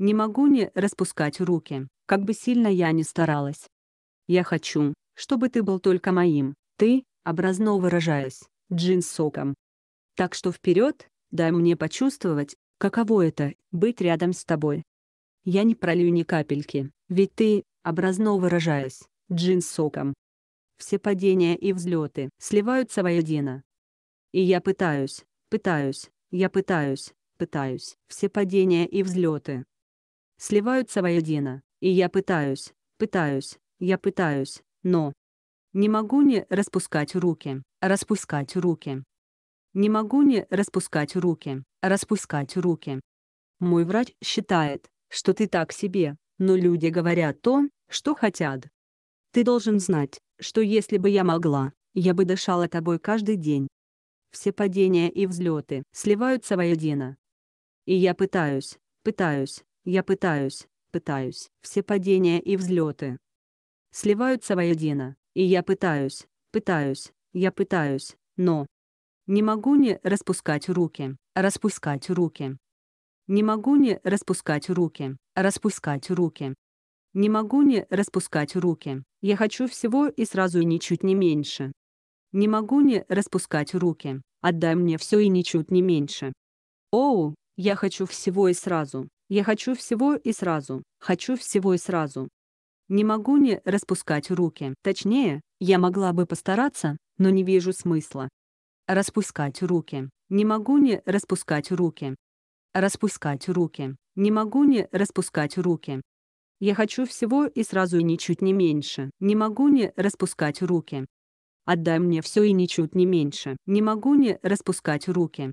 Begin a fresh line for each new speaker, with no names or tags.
Не могу не распускать руки, как бы сильно я
ни старалась. Я хочу, чтобы ты был только моим, ты, образно выражаясь, джин соком. Так что вперед, дай мне почувствовать, каково это — быть рядом с тобой. Я не пролью ни капельки, ведь ты, образно выражаясь, джин соком. Все падения и взлеты сливаются воедино. И я пытаюсь, пытаюсь, я пытаюсь, пытаюсь, все падения и взлеты сливаются воедино, и я пытаюсь, пытаюсь, я пытаюсь, но... Не могу не распускать руки, распускать руки. Не могу не распускать руки, распускать руки. Мой врач считает, что ты так себе, но люди говорят то, что хотят. Ты должен знать, что если бы я могла, я бы дышала тобой каждый день. Все падения и взлеты сливаются воедино. И я пытаюсь, пытаюсь, я пытаюсь, пытаюсь. Все падения и взлеты сливаются воедино, и я пытаюсь, пытаюсь, я пытаюсь, но не могу не распускать руки, распускать руки. Не могу не распускать руки, распускать руки. Не могу не распускать руки. Я хочу всего и сразу и ничуть не меньше. Не могу не распускать руки. Отдай мне все и ничуть не меньше. Оу, я хочу всего и сразу. Я хочу всего и сразу. Хочу всего и сразу. Не могу не распускать руки. Точнее, я могла бы постараться, но не вижу смысла. Распускать руки. Не могу не распускать руки. Распускать руки. Не могу не распускать руки. Я хочу всего и сразу и ничуть не меньше. Не могу не распускать руки. Отдай мне все и ничуть не
меньше. Не могу не распускать руки.